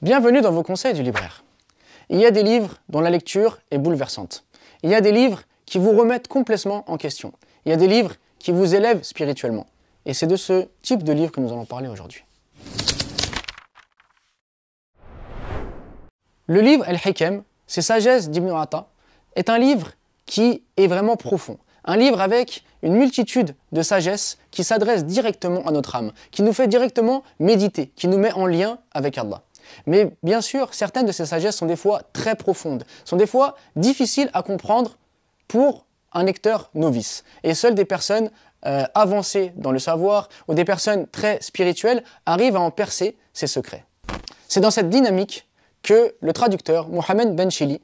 Bienvenue dans vos conseils du libraire. Il y a des livres dont la lecture est bouleversante. Il y a des livres qui vous remettent complètement en question. Il y a des livres qui vous élèvent spirituellement. Et c'est de ce type de livre que nous allons parler aujourd'hui. Le livre El Hikem, c'est Sagesse d'Ibn est un livre qui est vraiment profond. Un livre avec une multitude de sagesses qui s'adresse directement à notre âme, qui nous fait directement méditer, qui nous met en lien avec Allah. Mais bien sûr, certaines de ces sagesses sont des fois très profondes, sont des fois difficiles à comprendre pour un lecteur novice. Et seules des personnes euh, avancées dans le savoir ou des personnes très spirituelles arrivent à en percer ces secrets. C'est dans cette dynamique que le traducteur Mohamed Ben Chili,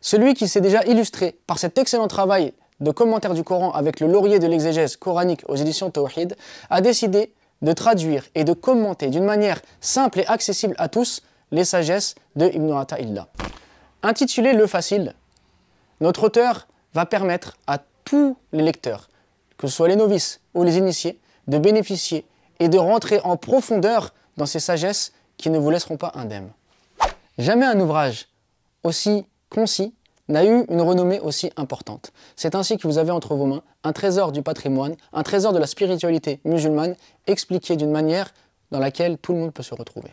celui qui s'est déjà illustré par cet excellent travail de commentaire du Coran avec le laurier de l'exégèse coranique aux éditions Tawhid, a décidé de traduire et de commenter d'une manière simple et accessible à tous les sagesses de Ibn Atta'illah. Intitulé Le Facile, notre auteur va permettre à tous les lecteurs, que ce soit les novices ou les initiés, de bénéficier et de rentrer en profondeur dans ces sagesses qui ne vous laisseront pas indemnes. Jamais un ouvrage aussi concis n'a eu une renommée aussi importante. C'est ainsi que vous avez entre vos mains un trésor du patrimoine, un trésor de la spiritualité musulmane, expliqué d'une manière dans laquelle tout le monde peut se retrouver.